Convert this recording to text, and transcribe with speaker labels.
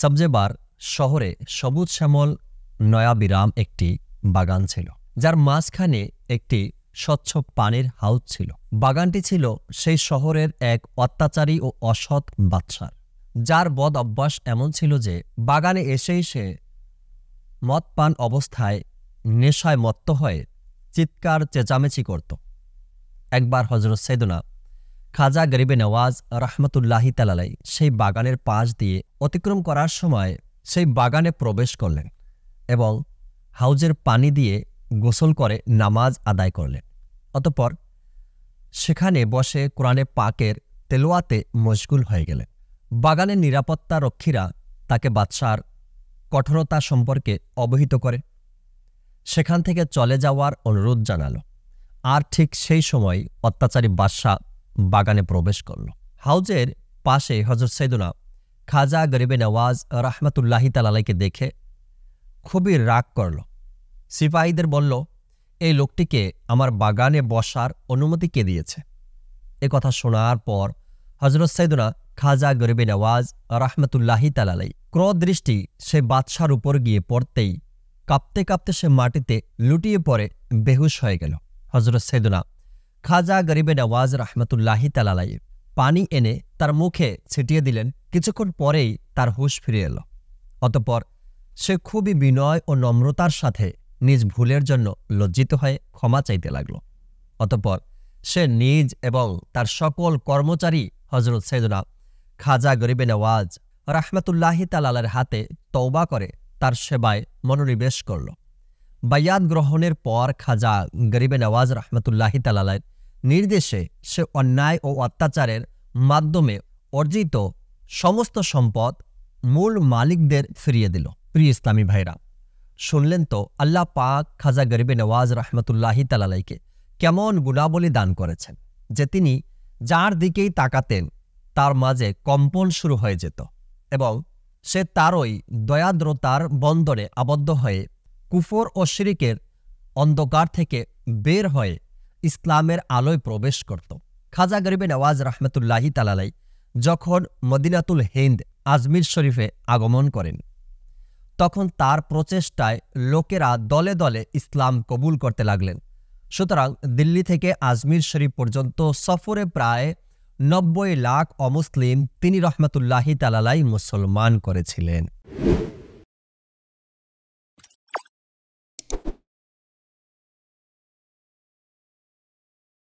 Speaker 1: সবজেবার শহরে সবুজ শ্যামল নয়াবিরাম একটি বাগান ছিল যার মাঝখানে একটি স্বচ্ছ পানির হাউস ছিল বাগানটি ছিল সেই শহরের এক অত্যাচারী ও অসৎ বাদশার যার বদ অভ্যাস এমন ছিল যে বাগানে এসেই সে মদপান অবস্থায় নেশায় মত্ত হয়ে চিৎকার চেঁচামেচি করত একবার হজরত সেদনা খাজা গরিবে নওয়াজ রহমতুল্লাহি তালালাই সেই বাগানের পাশ দিয়ে অতিক্রম করার সময় সেই বাগানে প্রবেশ করলেন এবং হাউজের পানি দিয়ে গোসল করে নামাজ আদায় করলেন অতপর সেখানে বসে কোরআনে পাকের তেলোয়াতে মশগুল হয়ে গেলেন বাগানের নিরাপত্তা রক্ষীরা তাকে বাদশার কঠোরতা সম্পর্কে অবহিত করে সেখান থেকে চলে যাওয়ার অনুরোধ জানাল আর ঠিক সেই সময় অত্যাচারী বাদশাহ বাগানে প্রবেশ করল হাউজের পাশে হজর সৈদুনা খাজা গরিবে নওয়াজ রহমতুল্লাহি তালালাইকে দেখে খুবই রাগ করল সিপাহীদের বলল এই লোকটিকে আমার বাগানে বসার অনুমতি কে দিয়েছে এ কথা শোনার পর হজরত সৈদুনা খাজা গরিবে নওয়াজ রহমতুল্লাহি তালালাই ক্রদৃষ্টি দৃষ্টি সে বাদশার উপর গিয়ে পড়তেই কাঁপতে কাঁপতে সে মাটিতে লুটিয়ে পড়ে বেহুশ হয়ে গেল হজরত সৈদুনা খাজা গরিবে নওয়াজ রহমতুল্লাহি তালালাই পানি এনে তার মুখে ছিটিয়ে দিলেন কিছুক্ষণ পরেই তার হুশ ফিরে এল অতপর সে খুবই বিনয় ও নম্রতার সাথে নিজ ভুলের জন্য লজ্জিত হয়ে ক্ষমা চাইতে লাগল অতপর সে নিজ এবং তার সকল কর্মচারী হজরত সৈদনা খাজা গরিবে নওয়াজ রাহমাতুল্লাহি তালালের হাতে তৌবা করে তার সেবায় মনোনিবেশ করল বায়াত গ্রহণের পর খাজা গরিবে নওয়াজ রহমতুল্লাহি তালালায় নির্দেশে সে অন্যায় ও অত্যাচারের মাধ্যমে অর্জিত সমস্ত সম্পদ মূল মালিকদের ফিরিয়ে দিল প্রিয় ইসলামী ভাইরা শুনলেন তো আল্লাহ পাক খাজা গরিবে নওয়াজ রহমতুল্লাহি তালালাইকে কেমন গুণাবলী দান করেছেন যে তিনি যার দিকেই তাকাতেন তার মাঝে কম্পন শুরু হয়ে যেত এবং সে তারই দয়াদ্রতার বন্দরে আবদ্ধ হয়ে কুফর ও শিরিকের অন্ধকার থেকে বের হয়ে ইসলামের আলোয় প্রবেশ করত খাজা গরিবে নওয়াজ রহমতুল্লাহি তালালাই যখন মদিনাতুল হিন্দ আজমির শরীফে আগমন করেন তখন তার প্রচেষ্টায় লোকেরা দলে দলে ইসলাম কবুল করতে লাগলেন সুতরাং দিল্লি থেকে আজমির শরীফ পর্যন্ত সফরে প্রায় নব্বই লাখ অমুসলিম তিনি রহমতুল্লাহি তালালাই মুসলমান করেছিলেন